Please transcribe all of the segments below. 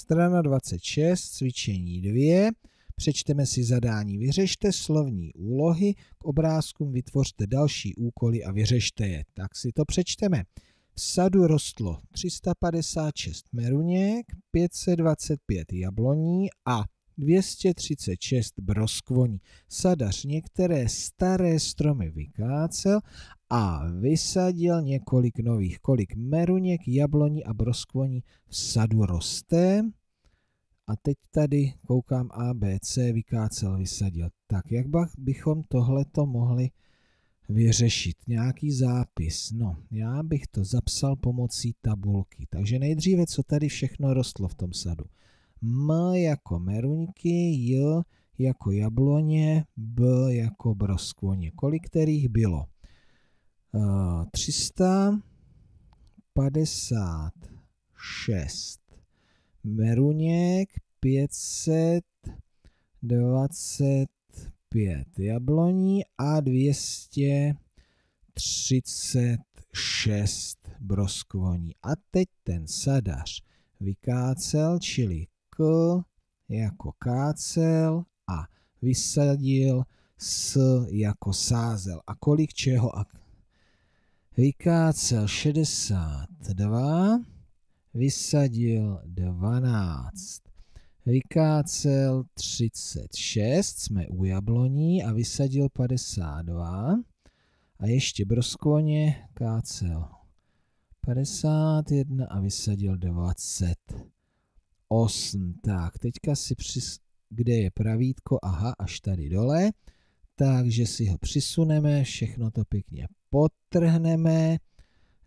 Strana 26, cvičení 2. Přečteme si zadání, vyřešte slovní úlohy, k obrázkům vytvořte další úkoly a vyřešte je. Tak si to přečteme. V sadu rostlo 356 meruněk, 525 jabloní a 236 broskvoní. Sadař některé staré stromy vykácel a vysadil několik nových, kolik meruněk, jabloní a broskvoní v sadu roste. A teď tady koukám ABC, vykácel, vysadil. Tak jak bychom tohleto mohli vyřešit? Nějaký zápis. No, já bych to zapsal pomocí tabulky. Takže nejdříve, co tady všechno rostlo v tom sadu. M jako meruňky, J jako jabloně, B jako broskvoně. Kolik kterých bylo? 356 meruněk, 525 jabloní a 236 broskvoní. A teď ten sadař vykácel, čili k jako kácel a vysadil s jako sázel. A kolik čeho a vykácel 62, vysadil 12. Vykácel 36, jsme u jabloní a vysadil 52. A ještě broskvoně kácel 51 a vysadil 28. Tak, teďka si přis... kde je pravítko? Aha, až tady dole. Takže si ho přisuneme, všechno to pěkně potrhneme,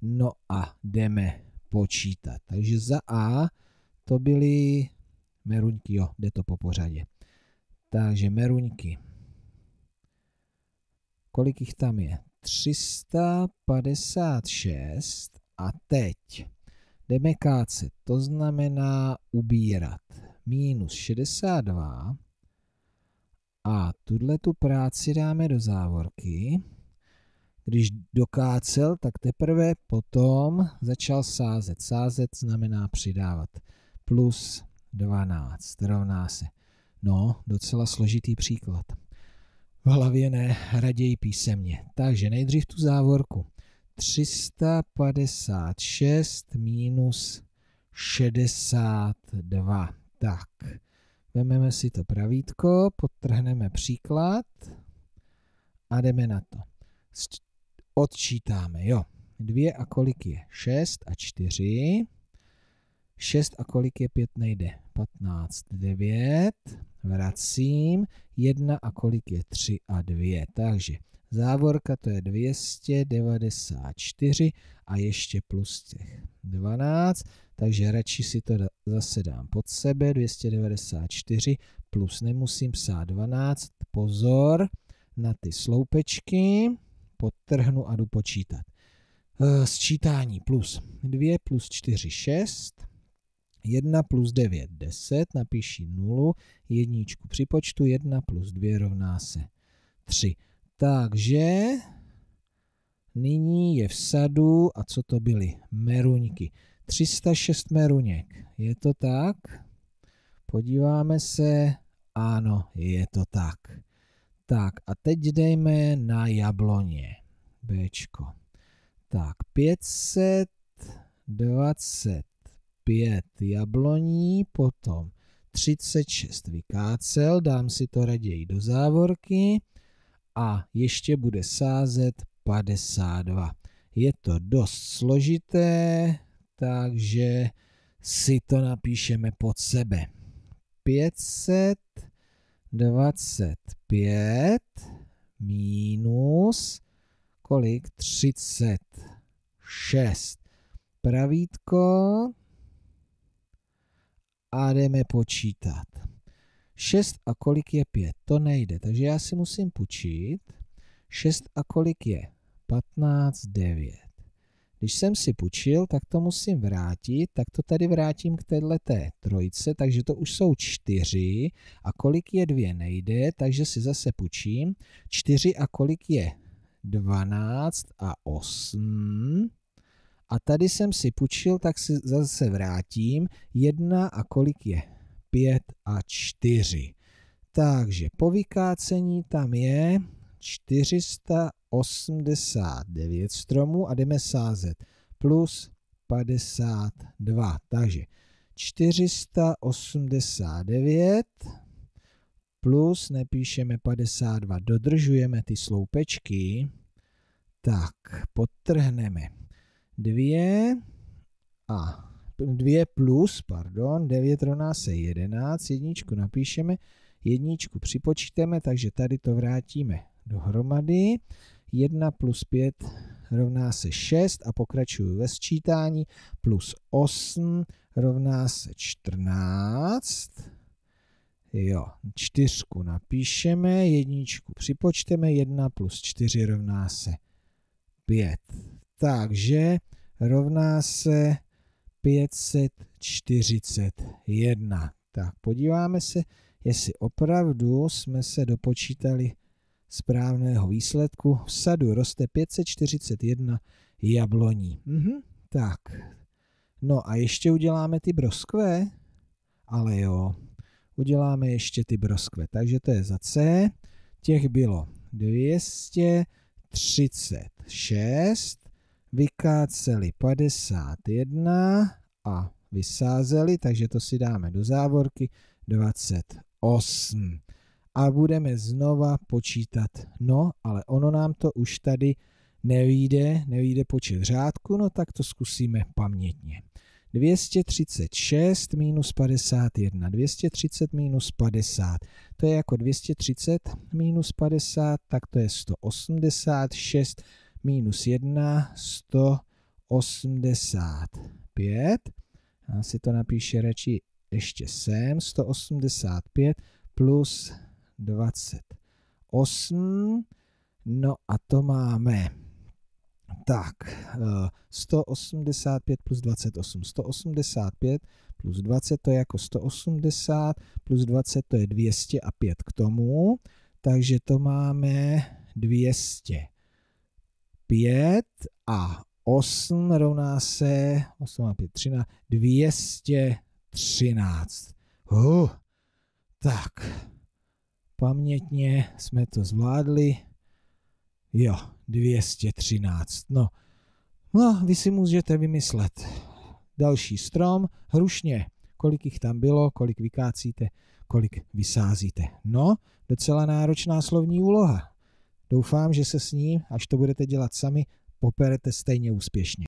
no a jdeme počítat. Takže za A to byly meruňky, jo, jde to po pořadě. Takže meruňky. Kolik jich tam je? 356 a teď jdeme kácet, to znamená ubírat. Minus 62 a tuhle tu práci dáme do závorky. Když dokácel, tak teprve potom začal sázet. Sázet znamená přidávat. Plus 12 rovná se. No, docela složitý příklad. V hlavě ne, raději písemně. Takže nejdřív tu závorku. 356 minus 62. Tak, vezmeme si to pravítko, podtrhneme příklad a jdeme na to odčítáme. Jo, dvě a kolik je? 6 a 4. 6 a kolik je 5 nejde? 15, 9. Vracím. 1 a kolik je 3 a 2. Takže závorka to je 294 a ještě plus těch 12. Takže radši si to zase dám pod sebe. 294 plus nemusím psát 12. Pozor na ty sloupečky potrhnu a jdu počítat. Eh, sčítání plus 2 plus 4, 6. 1 plus 9, 10, napíši 0, jedničku připočtu, 1 plus 2 rovná se 3. Takže nyní je v sadu, a co to byly? Meruňky. 306 meruněk, je to tak? Podíváme se, ano, je to tak. Tak a teď dejme na jabloně. Bčko. Tak 525 jabloní, potom 36 vykácel, dám si to raději do závorky a ještě bude sázet 52. Je to dost složité, takže si to napíšeme pod sebe. 500 25 minus kolik? 36. Pravítko a jdeme počítat. 6 a kolik je 5? To nejde, takže já si musím počít. 6 a kolik je? 15, 9. Když jsem si půjčil, tak to musím vrátit, tak to tady vrátím k té trojce, takže to už jsou čtyři a kolik je dvě nejde, takže si zase půjčím. Čtyři a kolik je? 12 a 8. A tady jsem si půjčil, tak si zase vrátím. jedna a kolik je? 5 a 4. Takže po vykácení tam je 400 89 stromů a jdeme sázet plus 52. Takže 489 plus nepíšeme 52, dodržujeme ty sloupečky, tak podtrhneme 2 a 2 plus, pardon, 9 rovná se 11, jedničku napíšeme, jedničku připočteme, takže tady to vrátíme dohromady. 1 plus 5 rovná se 6 a pokračuju ve sčítání, plus 8 rovná se 14. Jo, čtyřku napíšeme, jedničku připočteme, 1 plus 4 rovná se 5. Takže rovná se 541. Tak podíváme se, jestli opravdu jsme se dopočítali správného výsledku. V sadu roste 541 jabloní. Mhm, tak, no a ještě uděláme ty broskve, ale jo, uděláme ještě ty broskve. Takže to je za C, těch bylo 236, vykáceli 51 a vysázeli, takže to si dáme do závorky 28 a budeme znova počítat. No, ale ono nám to už tady nevíde, nevíde počet řádku, no tak to zkusíme pamětně. 236 minus 51, 230 minus 50, to je jako 230 minus 50, tak to je 186 minus 1, 185. Já si to napíše radši ještě sem, 185 plus 28. No a to máme tak, 185 eh, plus 28. 185 plus 20 to je jako 180, plus 20 to je 205 k tomu, takže to máme 205 a 8 rovná se 8 a 5, 13, 213. Huh. Tak, pamětně jsme to zvládli. Jo, 213. No, no vy si můžete vymyslet. Další strom, hrušně. Kolik jich tam bylo, kolik vykácíte, kolik vysázíte. No, docela náročná slovní úloha. Doufám, že se s ním, až to budete dělat sami, poperete stejně úspěšně.